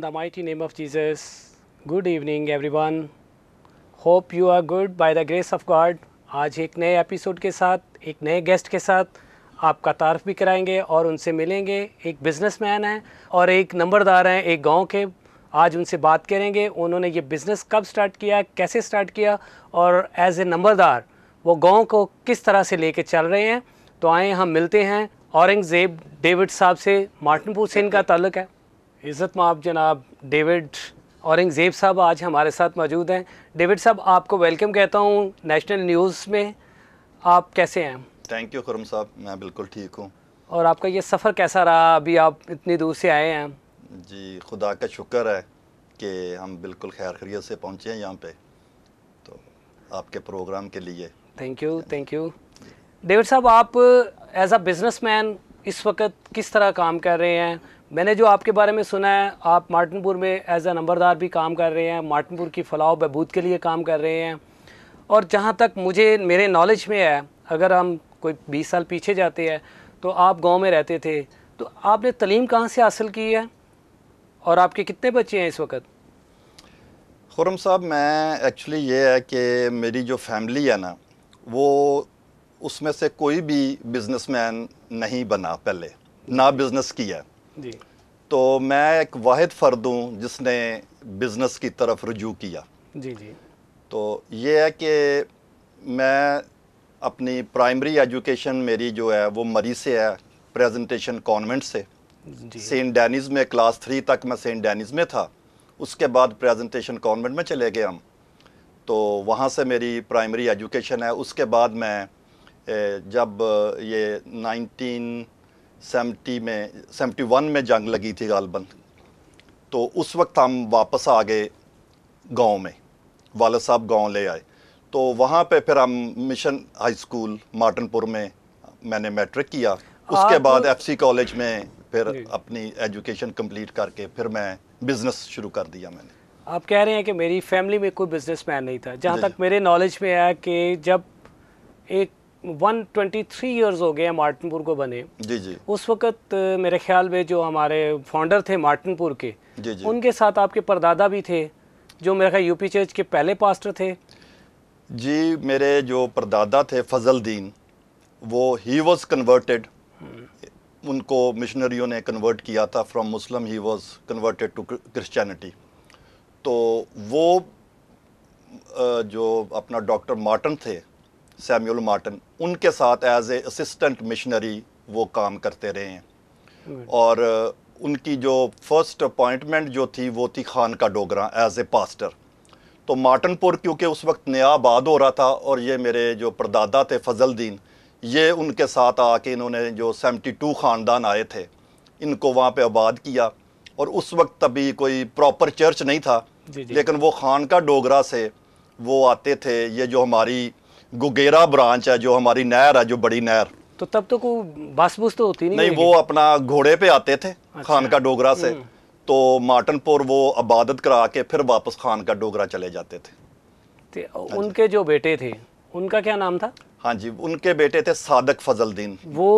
the mighty name of Jesus. Good evening, everyone. Hope you are good by the grace of God आज एक नए episode के साथ एक नए गेस्ट के साथ आपका तारफ़ भी कराएंगे और उनसे मिलेंगे एक बिजनेसमैन है और एक नंबरदार हैं एक गांव के आज उनसे बात करेंगे उन्होंने ये बिज़नेस कब स्टार्ट किया कैसे स्टार्ट किया और एज ए नंबरदार वो गांव को किस तरह से लेके चल रहे हैं तो आए हम मिलते हैं औरंगज़ेब डेविड साहब से मार्टिनपुर से इनका ताल्लुक है इज़्ज़त माप जनाब डेविड औरंगज़ेब साहब आज हमारे साथ मौजूद हैं डेविड साहब आपको वेलकम कहता हूँ नेशनल न्यूज़ में आप कैसे हैं थैंक यू खुरम साहब मैं बिल्कुल ठीक हूँ और आपका ये सफ़र कैसा रहा अभी आप इतनी दूर से आए हैं जी खुदा का शुक्र है कि हम बिल्कुल खैर खरीत से पहुँचे हैं यहाँ पर तो आपके प्रोग्राम के लिए thank you thank you David साहब आप एज अ मैन इस वक्त किस तरह काम कर रहे हैं मैंने जो आपके बारे में सुना है आप मार्टिनपुर में एज ए नंबरदार भी काम कर रहे हैं मार्टिनपुर की फलाह बहबूद के लिए काम कर रहे हैं और जहाँ तक मुझे मेरे नॉलेज में है अगर हम कोई बीस साल पीछे जाते हैं तो आप गाँव में रहते थे तो आपने तलीम कहाँ से हासिल की है और आपके कितने बच्चे हैं इस वक्त खुरम साहब मैं एक्चुअली ये है कि मेरी जो फैमिली है ना वो उसमें से कोई भी बिजनेसमैन नहीं बना पहले ना बिज़नेस किया जी तो मैं एक वाद फ़र्द हूँ जिसने बिज़नेस की तरफ रजू किया जी जी तो ये है कि मैं अपनी प्राइमरी एजुकेशन मेरी जो है वो मरी से है प्रेजेंटेशन कॉन्वेंट से सेंट डैनिस में क्लास थ्री तक मैं सेंट डैनिस में था उसके बाद प्रेजेंटेशन कॉन्वेंट में चले गए हम तो वहाँ से मेरी प्राइमरी एजुकेशन है उसके बाद मैं जब ये नाइनटीन सेवेंटी में सेवेंटी वन में जंग लगी थी गालबन तो उस वक्त हम वापस आ गए गांव में वाला साहब गांव ले आए तो वहाँ पे फिर हम मिशन हाई स्कूल मार्टनपुर में मैंने मैट्रिक किया हाँ, उसके बाद तो एफसी कॉलेज में फिर अपनी एजुकेशन कंप्लीट करके फिर मैं बिज़नेस शुरू कर दिया मैंने आप कह रहे हैं कि मेरी फैमिली में कोई बिजनेसमैन नहीं था जहाँ तक मेरे नॉलेज में आया कि जब एक 123 इयर्स हो गए हैं मार्टिनपुर को बने जी जी उस वक्त मेरे ख्याल में जो हमारे फाउंडर थे मार्टिनपुर के जी जी उनके साथ आपके परदादा भी थे जो मेरे ख्याल यूपी चर्च के पहले पास्टर थे जी मेरे जो परदादा थे फजल दीन वो ही वॉज कन्वर्टेड उनको मिशनरियों ने कन्वर्ट किया था from Muslim he was converted to Christianity तो वो जो अपना डॉक्टर मार्टन थे सैम्यूल मार्टन उनके साथ एज ए असिस्टेंट मिशनरी वो काम करते रहे हैं और uh, उनकी जो फर्स्ट अपॉइंटमेंट जो थी वो थी खान का डोगरा एज ए पास्टर तो मार्टनपुर क्योंकि उस वक्त नया आबाद हो रहा था और ये मेरे जो परदादा थे फजलद्दीन ये उनके साथ आके इन्होंने जो सेवेंटी टू ख़ानदान आए थे इनको वहाँ पे आबाद किया और उस वक्त तभी कोई प्रॉपर चर्च नहीं था जी जी। लेकिन वो खान का डोगरा से वो आते थे ये जो हमारी गुगेरा ब्रांच है जो हमारी नहर है जो बड़ी नहर तो तब तो कोई बस बुस तो होती नहीं नहीं वो अपना घोड़े पे आते थे अच्छा। खान का डोगरा से हम्म। तो मार्टनपुर वो अबादत करा के फिर वापस खान का डोगरा चले जाते थे हाँ उनके जो बेटे थे उनका क्या नाम था हाँ जी उनके बेटे थे सादक फजलदीन वो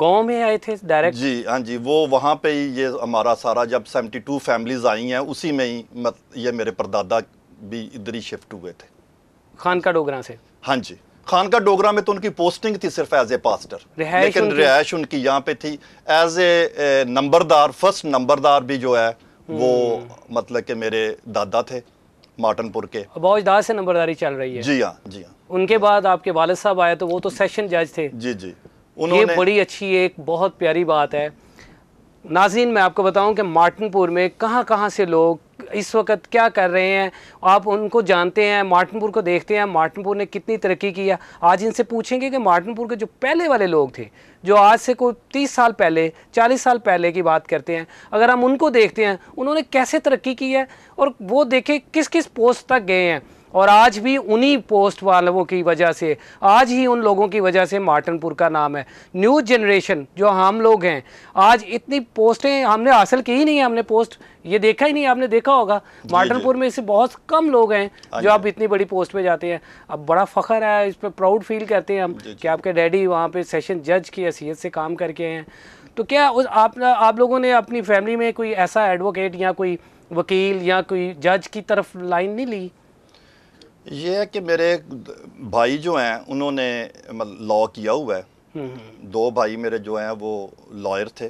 गांव में आए थे डायरेक्ट जी हाँ जी वो वहाँ पे ही ये हमारा सारा जब 72 फैमिलीज आई हैं उसी में ही मत ये मेरे परदादा भी इधर ही शिफ्ट हुए थे खानका डोगरा से हाँ जी खानका डोगरा में तो उनकी पोस्टिंग थी सिर्फ एज ए पास्टर लेकिन रिहायश उनकी यहाँ पे थी एज ए नंबरदार फर्स्ट नंबरदार भी जो है वो हम्म। मतलब के मेरे दादा थे माटनपुर के बहुत से नंबरदारी चल रही है जी हाँ जी हाँ उनके बाद आपके वालद साहब आए तो वो तो सेशन जज थे जी जी उन्होंने ये बड़ी अच्छी एक बहुत प्यारी बात है नाजीन मैं आपको बताऊं कि मार्टनपुर में कहां कहां से लोग इस वक्त क्या कर रहे हैं आप उनको जानते हैं मार्टनपुर को देखते हैं मार्टनपुर ने कितनी तरक्की किया आज इनसे पूछेंगे कि मार्टनपुर के जो पहले वाले लोग थे जो आज से कोई तीस साल पहले चालीस साल पहले की बात करते हैं अगर हम उनको देखते हैं उन्होंने कैसे तरक्की की है और वो देखें किस किस पोस्ट तक गए हैं और आज भी उन्हीं पोस्ट वालों की वजह से आज ही उन लोगों की वजह से मार्टनपुर का नाम है न्यू जनरेशन जो हम लोग हैं आज इतनी पोस्टें हमने हासिल की ही नहीं है हमने पोस्ट ये देखा ही नहीं आपने देखा होगा माटनपुर में इसे बहुत कम लोग हैं हाँ जो आप इतनी बड़ी पोस्ट पे जाते हैं अब बड़ा फ़खर है इस पर प्राउड फील करते हैं हम कि आपके डैडी वहाँ पे सेशन जज की हैसीत से काम करके हैं तो क्या उस आप आप लोगों ने अपनी फैमिली में कोई ऐसा एडवोकेट या कोई वकील या कोई जज की तरफ लाइन नहीं ली ये है कि मेरे भाई जो हैं उन्होंने मतलब लॉ किया हुआ है हम्म, हम्म। दो भाई मेरे जो हैं वो लॉयर थे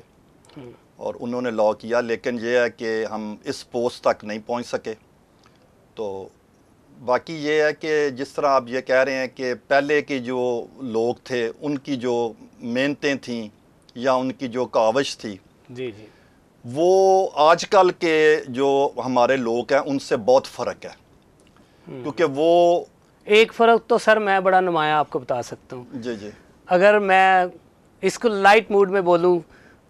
और उन्होंने लॉ किया लेकिन ये है कि हम इस पोस्ट तक नहीं पहुंच सके तो बाकी ये है कि जिस तरह आप ये कह रहे हैं कि पहले के जो लोग थे उनकी जो मेहनतें थीं या उनकी जो कावश थी जी जी वो आजकल के जो हमारे लोग हैं उनसे बहुत फ़र्क है हम्म। क्योंकि वो एक फ़र्क तो सर मैं बड़ा नुमाया आपको बता सकता हूँ जी जी अगर मैं इसको लाइट मूड में बोलूँ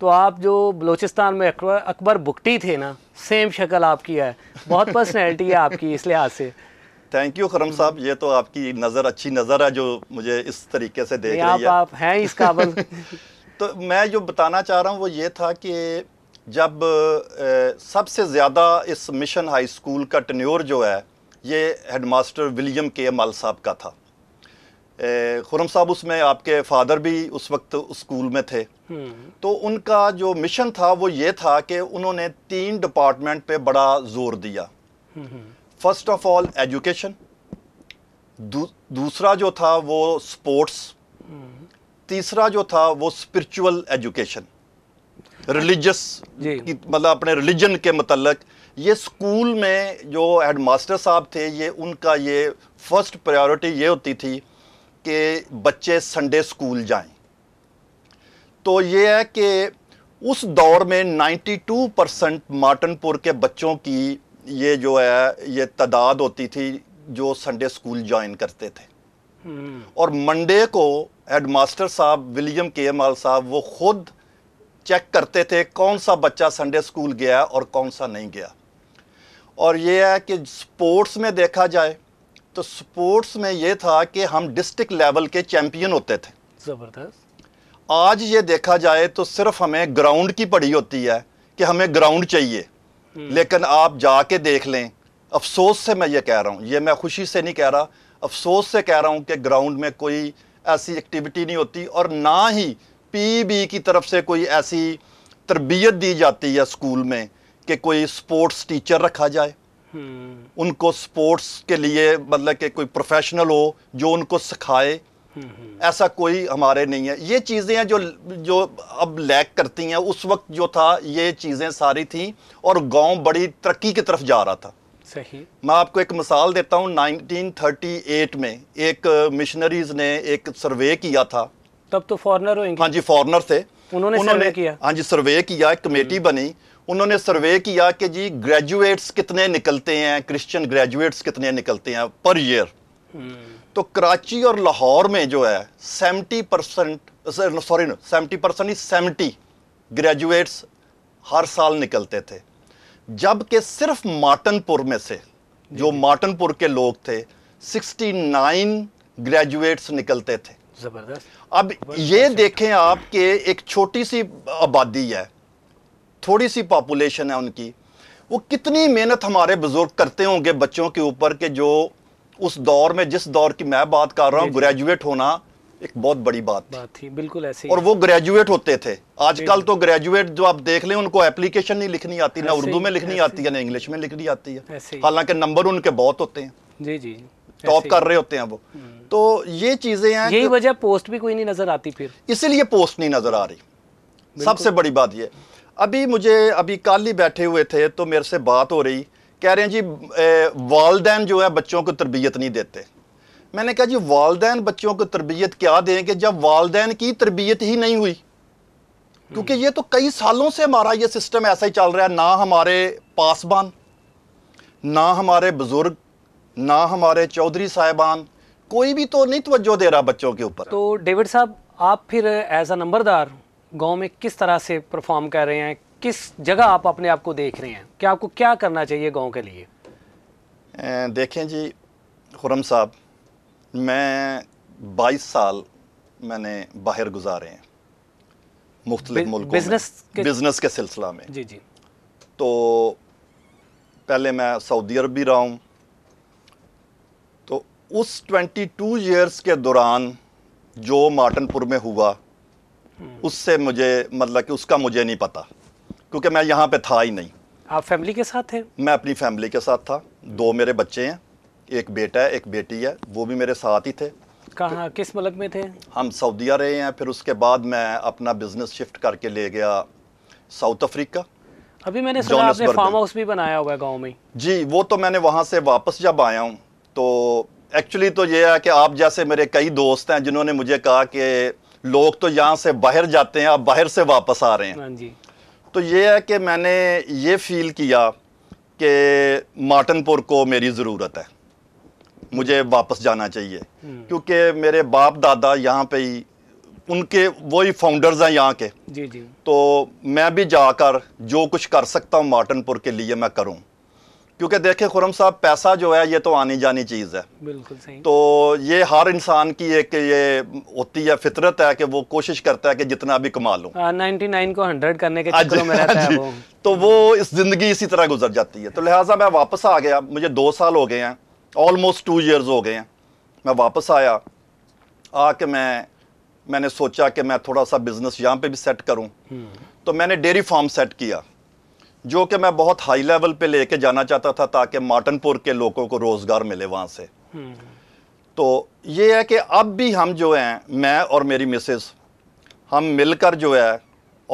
तो आप जो बलूचिस्तान में अकबर बुकटी थे ना सेम शक्ल आपकी है बहुत पर्सनैलिटी है आपकी इस लिहाज से थैंक यू खरम साहब ये तो आपकी नज़र अच्छी नज़र है जो मुझे इस तरीके से देख रही आप, है आप हैं इस काबल तो मैं जो बताना चाह रहा हूँ वो ये था कि जब सबसे ज़्यादा इस मिशन हाई स्कूल का टन्योर जो है ये हेडमास्टर विलियम के एम साहब का था खुरम साहब उसमें आपके फादर भी उस वक्त स्कूल में थे हम्म। तो उनका जो मिशन था वो ये था कि उन्होंने तीन डिपार्टमेंट पे बड़ा जोर दिया फर्स्ट ऑफ ऑल एजुकेशन दूसरा जो था वो स्पोर्ट्स हम्म। तीसरा जो था वो स्पिरिचुअल एजुकेशन रिलीजस मतलब अपने रिलीजन के मतलब ये स्कूल में जो हेड मास्टर साहब थे ये उनका ये फर्स्ट प्रायोरिटी ये होती थी कि बच्चे संडे स्कूल जाएं तो ये है कि उस दौर में 92 परसेंट माटनपुर के बच्चों की ये जो है ये तादाद होती थी जो संडे स्कूल ज्वाइन करते थे हम्म। और मंडे को हेडमास्टर साहब विलियम के एमाल साहब वो खुद चेक करते थे कौन सा बच्चा संडे स्कूल गया और कौन सा नहीं गया और ये है कि स्पोर्ट्स में देखा जाए तो स्पोर्ट्स में ये था कि हम डिस्ट्रिक्ट लेवल के चैम्पियन होते थे ज़बरदस्त आज ये देखा जाए तो सिर्फ हमें ग्राउंड की पड़ी होती है कि हमें ग्राउंड चाहिए हम्म। लेकिन आप जाके देख लें अफसोस से मैं ये कह रहा हूँ ये मैं खुशी से नहीं कह रहा अफसोस से कह रहा हूँ कि ग्राउंड में कोई ऐसी एक्टिविटी नहीं होती और ना ही पीबी की तरफ से कोई ऐसी तरबियत दी जाती है स्कूल में कि कोई स्पोर्ट्स टीचर रखा जाए हम्म। उनको स्पोर्ट्स के लिए मतलब के कोई प्रोफेशनल हो जो उनको सिखाए ऐसा कोई हमारे नहीं है ये चीज़ें हैं जो जो अब लैक करती हैं उस वक्त जो था ये चीज़ें सारी थी और गांव बड़ी तरक्की की तरफ जा रहा था सही मैं आपको एक मिसाल देता हूँ 1938 में एक मिशनरीज ने एक सर्वे किया था तब तो फॉरनर होंगे हाँ जी फॉरनर थे उन्होंने, उन्होंने सर्वे किया हाँ जी सर्वे किया एक कमेटी हम्म। बनी उन्होंने सर्वे किया कि जी ग्रेजुएट्स कितने निकलते हैं क्रिश्चियन ग्रेजुएट्स कितने निकलते हैं पर ईयर तो कराची और लाहौर में जो है seventy percent sorry no seventy percent ही सेवेंटी ग्रेजुएट्स हर साल निकलते थे जबकि सिर्फ माटनपुर में से जो माटनपुर के लोग थे सिक्सटी नाइन ग्रेजुएट्स निकलते थे जबरदस्त अब ये अच्छा। देखें आप कि एक छोटी सी आबादी है थोड़ी सी पॉपुलेशन है उनकी वो कितनी मेहनत हमारे बुज़ुर्ग करते होंगे बच्चों के ऊपर के जो उस दौर में जिस दौर की मैं बात कर रहा हूँ ग्रेजुएट होना एक बहुत बड़ी बात थी, बात थी बिल्कुल ऐसी और वो ग्रेजुएट होते थे आजकल तो ग्रेजुएट जो आप देख लें उनको एप्लीकेशन नहीं लिखनी आती ना उर्दू में लिखनी आती है ना इंग्लिश में लिखनी आती है हालांकि नंबर उनके बहुत होते हैं जी जी टॉप कर रहे होते हैं वो हम्म। तो ये चीजें हैं यही वजह पोस्ट भी कोई नहीं नजर आती फिर इसीलिए पोस्ट नहीं नजर आ रही सबसे बड़ी बात यह अभी मुझे अभी कल ही बैठे हुए थे तो मेरे से बात हो रही कह रहे हैं जी वालदेन जो है बच्चों को तरबियत नहीं देते मैंने कहा जी वालदेन बच्चों को तरबियत क्या देंगे जब वालदेन की तरबियत ही नहीं हुई क्योंकि ये तो कई सालों से हमारा ये सिस्टम ऐसा ही चल रहा है ना हमारे पासबान ना हमारे बुज़ुर्ग ना हमारे चौधरी साहिबान कोई भी तो नहीं तवज्जो दे रहा बच्चों के ऊपर तो डेविड साहब आप फिर एज अ नंबरदार गांव में किस तरह से परफॉर्म कर रहे हैं किस जगह आप अपने आप को देख रहे हैं क्या आपको क्या करना चाहिए गांव के लिए देखें जी खुरम साहब मैं 22 साल मैंने बाहर गुजारे हैं मुख्तलिफ बिजनेस के बिजनेस के सिलसिला में जी जी तो पहले मैं सऊदी अरब भी रहा हूँ तो उस 22 टू के दौरान जो माटनपुर में हुआ उससे मुझे मतलब कि उसका मुझे नहीं पता क्योंकि मैं यहाँ पे था ही नहीं आप फैमिली के साथ थे मैं अपनी फैमिली के साथ था दो मेरे बच्चे हैं एक बेटा है एक बेटी है वो भी मेरे साथ ही थे कहाँ तो किस मुल्क में थे हम सऊदीया रहे हैं फिर उसके बाद मैं अपना बिजनेस शिफ्ट करके ले गया साउथ अफ्रीका अभी मैंने सुना आपने फार्म हाउस भी बनाया हुआ है गांव में जी वो तो मैंने वहाँ से वापस जब आया हूँ तो एक्चुअली तो ये है कि आप जैसे मेरे कई दोस्त हैं जिन्होंने मुझे कहा कि लोग तो यहाँ से बाहर जाते हैं अब बाहर से वापस आ रहे हैं हाँ जी तो ये है कि मैंने ये फील किया कि माटनपुर को मेरी ज़रूरत है मुझे वापस जाना चाहिए हम्म। क्योंकि मेरे बाप दादा यहाँ पे ही उनके वही फाउंडर्स हैं यहाँ के जी जी तो मैं भी जाकर जो कुछ कर सकता हूँ माटनपुर के लिए मैं करूँ क्योंकि देखे खुरम साहब पैसा जो है ये तो आनी जानी चीज़ है बिल्कुल सही तो ये हर इंसान की एक ये होती है फितरत है कि वो कोशिश करता है कि जितना भी कमा लूँ हाँ, नाइनटी नाइन को हंड्रेड करने के आज, अच्छा, में रहता है वो तो वो इस ज़िंदगी इसी तरह गुजर जाती है तो लिहाजा मैं वापस आ गया मुझे दो साल हो गए हैं ऑलमोस्ट टू ईयर्स हो गए हैं मैं वापस आया आके मैं मैंने सोचा कि मैं थोड़ा सा बिज़नेस यहाँ पे भी सेट करूँ हम्म। तो मैंने डेयरी फार्म सेट किया जो कि मैं बहुत हाई लेवल पे लेके जाना चाहता था ताकि माटनपुर के लोगों को रोज़गार मिले वहाँ से तो ये है कि अब भी हम जो हैं मैं और मेरी मिसेस हम मिलकर जो है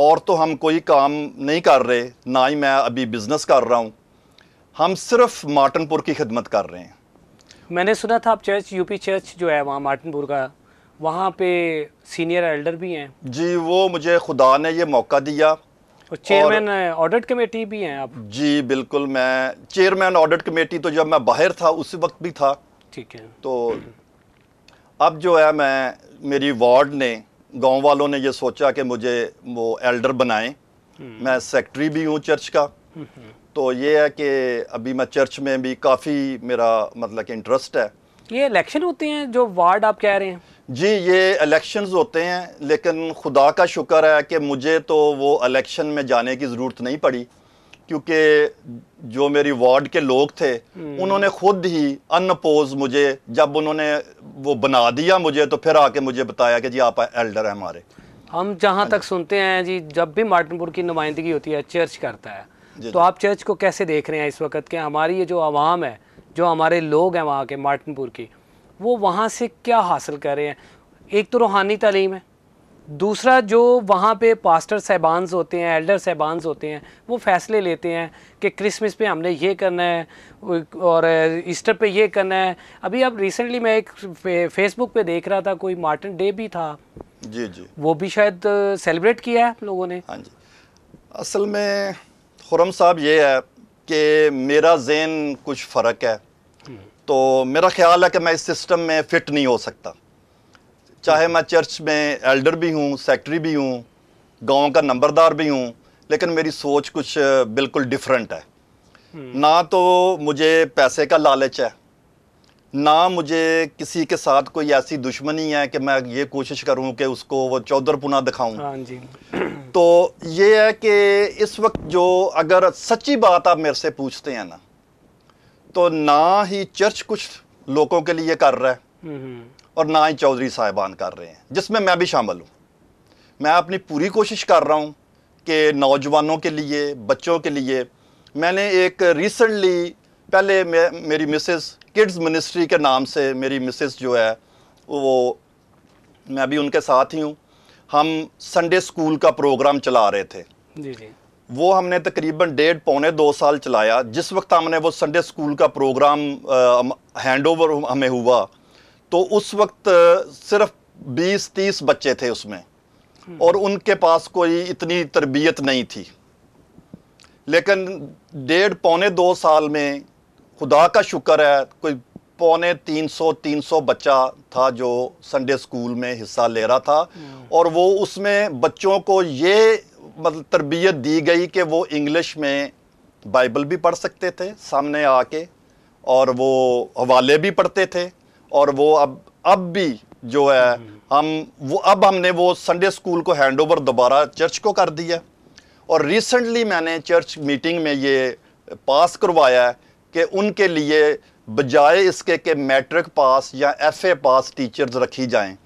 और तो हम कोई काम नहीं कर रहे ना ही मैं अभी बिज़नेस कर रहा हूँ हम सिर्फ माटनपुर की खिदमत कर रहे हैं मैंने सुना था आप चर्च यूपी चर्च जो है वहाँ माटनपुर का वहाँ पे सीनियर एल्डर भी हैं जी वो मुझे खुदा ने ये मौका दिया चेयरमैन ऑडिट कमेटी भी हैं आप जी बिल्कुल मैं चेयरमैन ऑडिट कमेटी तो जब मैं बाहर था उस वक्त भी था ठीक है तो अब जो है मैं मेरी वार्ड ने गांव वालों ने ये सोचा कि मुझे वो एल्डर बनाए हम्म। मैं सेक्रेटरी भी हूँ चर्च का हम्म, हम्म। तो ये है कि अभी मैं चर्च में भी काफ़ी मेरा मतलब कि इंटरेस्ट है ये इलेक्शन होते हैं जो वार्ड आप कह रहे हैं जी ये इलेक्शन होते हैं लेकिन खुदा का शुक्र है कि मुझे तो वो इलेक्शन में जाने की ज़रूरत नहीं पड़ी क्योंकि जो मेरी वार्ड के लोग थे हम्म। उन्होंने खुद ही अनपोज मुझे जब उन्होंने वो बना दिया मुझे तो फिर आके मुझे बताया कि जी आप एल्डर हैं हमारे हम जहाँ हाँ तक सुनते हैं जी जब भी मार्टिनपुर की नुमाइंदगी होती है चर्च करता है तो आप चर्च को कैसे देख रहे हैं इस वक्त के हमारी ये जो आवाम है जो हमारे लोग हैं वहाँ के मार्टिनपुर के वो वहाँ से क्या हासिल कर रहे हैं एक तो रूहानी तालीम है दूसरा जो वहाँ पे पास्टर साहबानस होते हैं एल्डर साहबानस होते हैं वो फ़ैसले लेते हैं कि क्रिसमस पे हमने ये करना है और ईस्टर पे ये करना है अभी अब रिसेंटली मैं एक फेसबुक पे देख रहा था कोई मार्टिन डे भी था जी जी वो भी शायद सेलिब्रेट किया है लोगों ने हाँ जी असल में खुरम साहब ये है कि मेरा जेन कुछ फ़र्क है तो मेरा ख्याल है कि मैं इस सिस्टम में फ़िट नहीं हो सकता चाहे मैं चर्च में एल्डर भी हूँ सेक्रेटरी भी हूँ गांव का नंबरदार भी हूँ लेकिन मेरी सोच कुछ बिल्कुल डिफरेंट है हम्म। ना तो मुझे पैसे का लालच है ना मुझे किसी के साथ कोई ऐसी दुश्मनी है कि मैं ये कोशिश करूं कि उसको वो चौधर पुना दिखाऊँ हाँ जी तो ये है कि इस वक्त जो अगर सच्ची बात आप मेरे से पूछते हैं ना तो ना ही चर्च कुछ लोगों के लिए कर रहा है हम्म, हम्म। और ना ही चौधरी साहिबान कर रहे हैं जिसमें मैं भी शामिल हूँ मैं अपनी पूरी कोशिश कर रहा हूँ कि नौजवानों के लिए बच्चों के लिए मैंने एक रिसेंटली पहले मे, मेरी मिसेज़ किड्स मिनिस्ट्री के नाम से मेरी मिसेस जो है वो मैं भी उनके साथ ही हूँ हम संडे स्कूल का प्रोग्राम चला रहे थे जी जी वो हमने तकरीबन डेढ़ पौने दो साल चलाया जिस वक्त हमने वो संडे स्कूल का प्रोग्राम हैंड ओवर हमें हुआ तो उस वक्त सिर्फ बीस तीस बच्चे थे उसमें हम्म। और उनके पास कोई इतनी तरबियत नहीं थी लेकिन डेढ़ पौने दो साल में खुदा का शुक्र है कोई पौने 300 300 बच्चा था जो संडे स्कूल में हिस्सा ले रहा था hmm. और वो उसमें बच्चों को ये मतलब तरबियत दी गई कि वो इंग्लिश में बाइबल भी पढ़ सकते थे सामने आके और वो हवाले भी पढ़ते थे और वो अब अब भी जो है hmm. हम वो अब हमने वो संडे स्कूल को हैंड ओवर दोबारा चर्च को कर दिया और रिसेंटली मैंने चर्च मीटिंग में ये पास करवाया है कि उनके लिए बजाय इसके कि मैट्रिक पास या ए पास टीचर्स रखी जाएं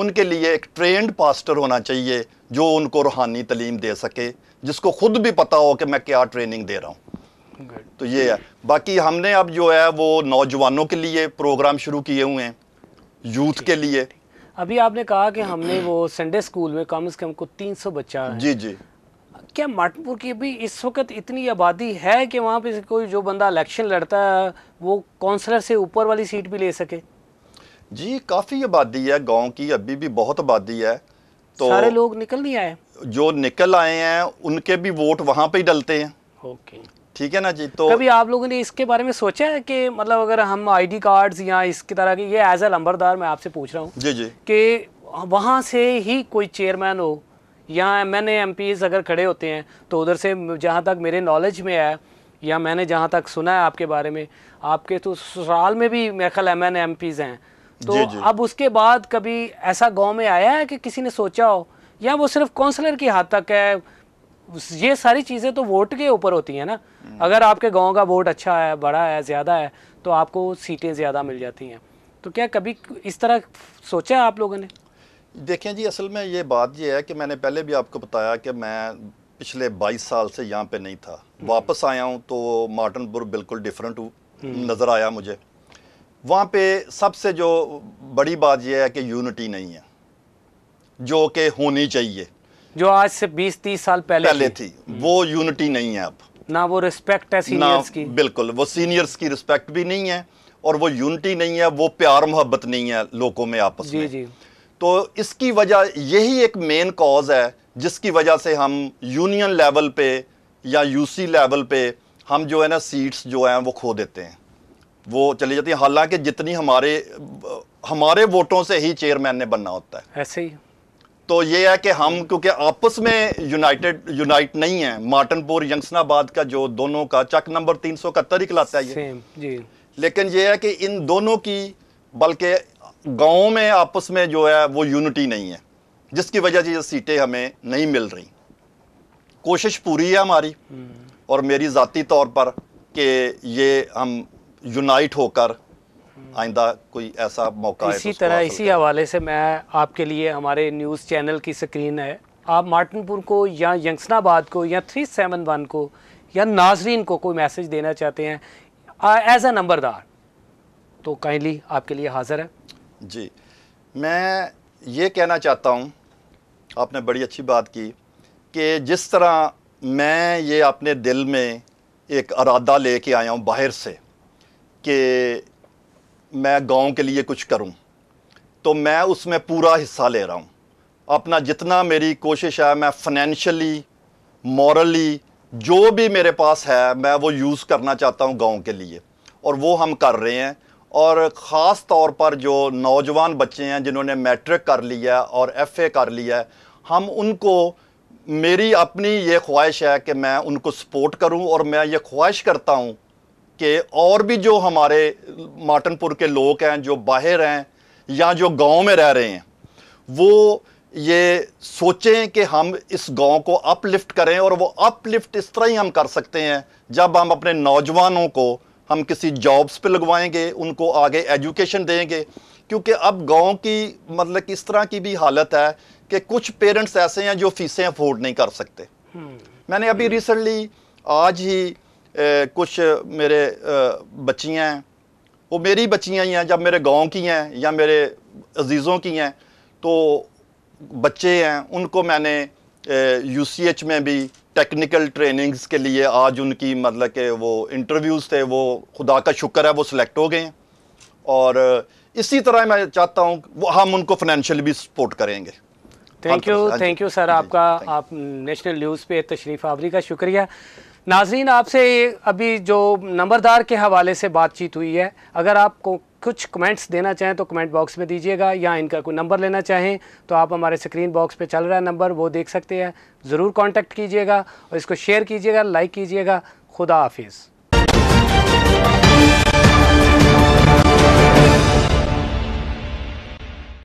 उनके लिए एक ट्रेंड पास्टर होना चाहिए जो उनको रूहानी तलीम दे सके जिसको ख़ुद भी पता हो कि मैं क्या ट्रेनिंग दे रहा हूँ तो ये है बाकी हमने अब जो है वो नौजवानों के लिए प्रोग्राम शुरू किए हुए हैं यूथ के लिए अभी आपने कहा कि हमने वो संडे स्कूल में कम से कम को 300 बच्चा जी जी क्या माटपुर की भी इस वक्त इतनी आबादी है कि वहाँ पे कोई जो बंदा इलेक्शन लड़ता है वो काउंसलर से ऊपर वाली सीट भी ले सके जी काफ़ी आबादी है गांव की अभी भी बहुत आबादी है तो सारे लोग निकल नहीं आए जो निकल आए हैं उनके भी वोट वहाँ पे ही डलते हैं ओके ठीक है ना जी तो कभी आप लोगों ने इसके बारे में सोचा है कि मतलब अगर हम आईडी कार्ड्स या इसकी तरह के ये एज ए लंबरदार मैं आपसे पूछ रहा हूँ जी जी कि वहाँ से ही कोई चेयरमैन हो यहाँ एम एन एम अगर खड़े होते हैं तो उधर से जहाँ तक मेरे नॉलेज में आया या मैंने जहाँ तक सुना है आपके बारे में आपके तो ससुराल में भी मेरे ख्याल एम एन एम हैं तो जी जी। अब उसके बाद कभी ऐसा गांव में आया है कि किसी ने सोचा हो या वो सिर्फ काउंसलर की हाथ तक है ये सारी चीज़ें तो वोट के ऊपर होती हैं ना हम्म। अगर आपके गांव का वोट अच्छा है बड़ा है ज़्यादा है तो आपको सीटें ज़्यादा मिल जाती हैं तो क्या कभी इस तरह सोचा है आप लोगों ने देखें जी असल में ये बात ये है कि मैंने पहले भी आपको बताया कि मैं पिछले 22 साल से यहाँ पे नहीं था हम्म। वापस आया हूँ तो मार्टनपुर बिल्कुल डिफरेंट हम्म। नज़र आया मुझे वहाँ पे सबसे जो बड़ी बात यह है कि यूनिटी नहीं है जो कि होनी चाहिए जो आज से 20-30 साल पहले पहले थी, थी। हम्म। वो यूनिटी नहीं है अब ना वो रिस्पेक्ट है ना की बिल्कुल वो सीनियर्स की रिस्पेक्ट भी नहीं है और वो यूनिटी नहीं है वो प्यार मोहब्बत नहीं है लोगों में आपस जी, में जी। तो इसकी वजह यही एक मेन कॉज है जिसकी वजह से हम यूनियन लेवल पे या यूसी लेवल पे हम जो है ना सीट्स जो हैं वो खो देते हैं वो चली जाती है हालांकि जितनी हमारे हमारे वोटों से ही चेयरमैन ने बनना होता है ऐसे ही तो ये है कि हम क्योंकि आपस में यूनाइटेड यूनाइट नहीं है मार्टनपुर यंगसनाबाद का जो दोनों का चक नंबर तीन सौ इकहत्तर ही कहलाता है ये जी लेकिन ये है कि इन दोनों की बल्कि गाँव में आपस में जो है वो यूनिटी नहीं है जिसकी वजह से ये सीटें हमें नहीं मिल रही कोशिश पूरी है हमारी हम्म। और मेरी ज़ाती तौर पर कि ये हम यूनाइट होकर हम्म। आइंदा कोई ऐसा मौका तो इसी तरह इसी हवाले से मैं आपके लिए हमारे न्यूज़ चैनल की स्क्रीन है आप मार्टिनपुर को या यंगसनाबाद को या थ्री सेवन वन को या नाजरीन को कोई मैसेज देना चाहते हैं एज ए नंबरदार तो काइंडली आपके लिए हाजिर है जी मैं ये कहना चाहता हूँ आपने बड़ी अच्छी बात की कि जिस तरह मैं ये अपने दिल में एक अरादा ले कर आया हूँ बाहर से कि मैं गांव के लिए कुछ करूँ तो मैं उसमें पूरा हिस्सा ले रहा हूँ अपना जितना मेरी कोशिश है मैं फाइनेंशियली मॉरली जो भी मेरे पास है मैं वो यूज़ करना चाहता हूँ गांव के लिए और वो हम कर रहे हैं और ख़ास तौर पर जो नौजवान बच्चे हैं जिन्होंने मैट्रिक कर लिया है और एफ़ ए कर लिया है हम उनको मेरी अपनी ये ख्वाहिश है कि मैं उनको सपोर्ट करूं और मैं ये ख्वाहिश करता हूं कि और भी जो हमारे माटनपुर के लोग हैं जो बाहर हैं या जो गांव में रह रहे हैं वो ये सोचें कि हम इस गांव को अपलिफ्ट करें और वो अपलिफ्ट इस तरह ही हम कर सकते हैं जब हम अपने नौजवानों को हम किसी जॉब्स पे लगवाएंगे उनको आगे एजुकेशन देंगे क्योंकि अब गांव की मतलब कि इस तरह की भी हालत है कि कुछ पेरेंट्स ऐसे हैं जो फीसें अफोर्ड नहीं कर सकते मैंने अभी रिसेंटली आज ही ए, कुछ मेरे बच्चियाँ हैं वो मेरी बच्चियाँ ही हैं जब मेरे गांव की हैं या मेरे अजीज़ों की हैं तो बच्चे हैं उनको मैंने यू में भी टेक्निकल ट्रेनिंग्स के लिए आज उनकी मतलब के वो इंटरव्यूज़ थे वो खुदा का शुक्र है वो सिलेक्ट हो गए और uh, इसी तरह मैं चाहता हूँ वो हम उनको फाइनेंशियल भी सपोर्ट करेंगे thank you thank you sir आपका आप नेशनल न्यूज़ पे तशरीफ़ आवरी का शुक्रिया नाजरीन आपसे अभी जो नंबरदार के हवाले से बातचीत हुई है अगर आपको कुछ कमेंट्स देना चाहें तो कमेंट बॉक्स में दीजिएगा या इनका कोई नंबर लेना चाहें तो आप हमारे स्क्रीन बॉक्स पे चल रहा है नंबर वो देख सकते हैं ज़रूर कांटेक्ट कीजिएगा और इसको शेयर कीजिएगा लाइक कीजिएगा खुदा हाफिज़